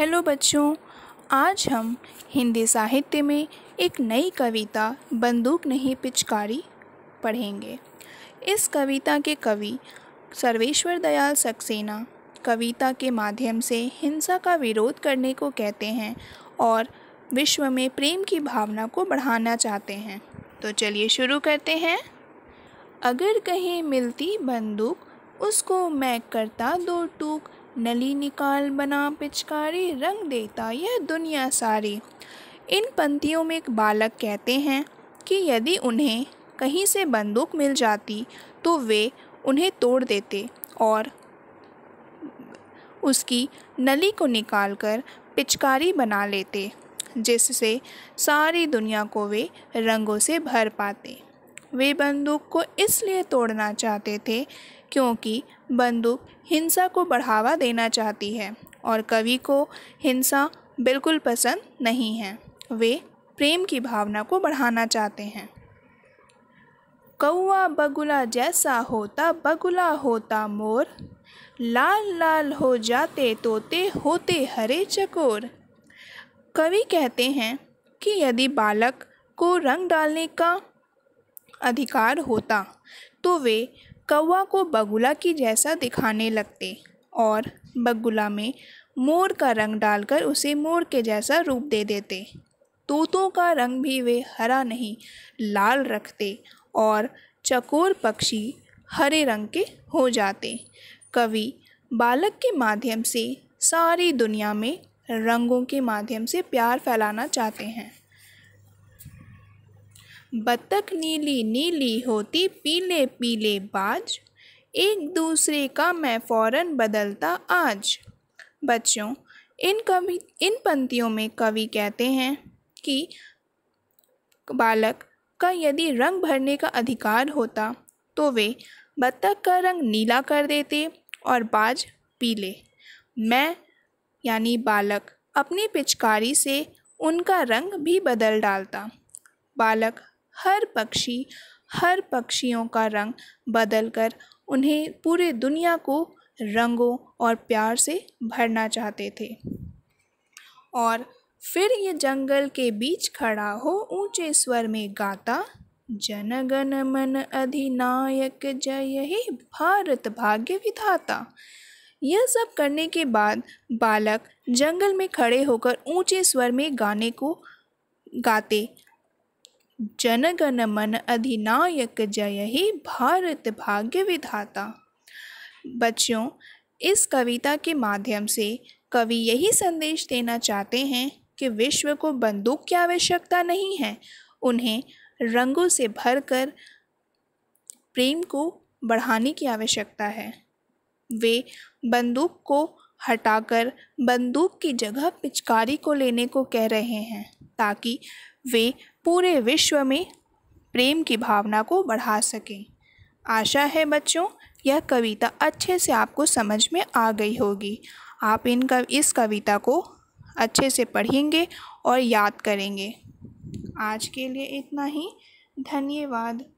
hello बच्चों आज हम हिंदी साहित्य में एक नई कविता बंदूक नहीं पिचकारी पढ़ेंगे इस कविता के कवि सर्वेश्वर दयाल सक्सेना कविता के माध्यम से हिंसा का विरोध करने को कहते हैं और विश्व में प्रेम की भावना को बढ़ाना चाहते हैं तो चलिए शुरू करते हैं अगर कहीं मिलती बंदूक उसको मैं करता दो टूक नली निकाल बना पिचकारी रंग देता यह दुनिया सारी इन पंक्तियों में एक बालक कहते हैं कि यदि उन्हें कहीं से बंदूक मिल जाती तो वे उन्हें तोड़ देते और उसकी नली को निकालकर पिचकारी बना लेते जिससे सारी दुनिया को वे रंगों से भर पाते वे बंदूक को इसलिए तोड़ना चाहते थे क्योंकि बंदूक हिंसा को बढ़ावा देना चाहती है और कवि को हिंसा बिल्कुल पसंद नहीं है वे प्रेम की भावना को बढ़ाना चाहते हैं कौआ बगुला जैसा होता बगुला होता मोर लाल लाल हो जाते तोते होते हरे चकोर कवि कहते हैं कि यदि बालक को रंग डालने का अधिकार होता तो वे कौवा को बगुला की जैसा दिखाने लगते और बगुला में मोर का रंग डालकर उसे मोर के जैसा रूप दे देते तोतों का रंग भी वे हरा नहीं लाल रखते और चकोर पक्षी हरे रंग के हो जाते कवि बालक के माध्यम से सारी दुनिया में रंगों के माध्यम से प्यार फैलाना चाहते हैं बत्तख नीली नीली होती पीले पीले बाज एक दूसरे का मैं फौरन बदलता आज बच्चों इन कवि इन पंक्तियों में कवि कहते हैं कि बालक का यदि रंग भरने का अधिकार होता तो वे बत्तख का रंग नीला कर देते और बाज पीले मैं यानी बालक अपनी पिचकारी से उनका रंग भी बदल डालता बालक हर पक्षी हर पक्षियों का रंग बदलकर उन्हें पूरे दुनिया को रंगों और प्यार से भरना चाहते थे और फिर ये जंगल के बीच खड़ा हो ऊंचे स्वर में गाता जनगण मन अधिनायक जय हे भारत भाग्य विधाता यह सब करने के बाद बालक जंगल में खड़े होकर ऊंचे स्वर में गाने को गाते मन अधिनायक जय ही भारत भाग्य विधाता बच्चों इस कविता के माध्यम से कवि यही संदेश देना चाहते हैं कि विश्व को बंदूक की आवश्यकता नहीं है उन्हें रंगों से भरकर प्रेम को बढ़ाने की आवश्यकता है वे बंदूक को हटाकर बंदूक की जगह पिचकारी को लेने को कह रहे हैं ताकि वे पूरे विश्व में प्रेम की भावना को बढ़ा सकें आशा है बच्चों यह कविता अच्छे से आपको समझ में आ गई होगी आप इन कव इस कविता को अच्छे से पढ़ेंगे और याद करेंगे आज के लिए इतना ही धन्यवाद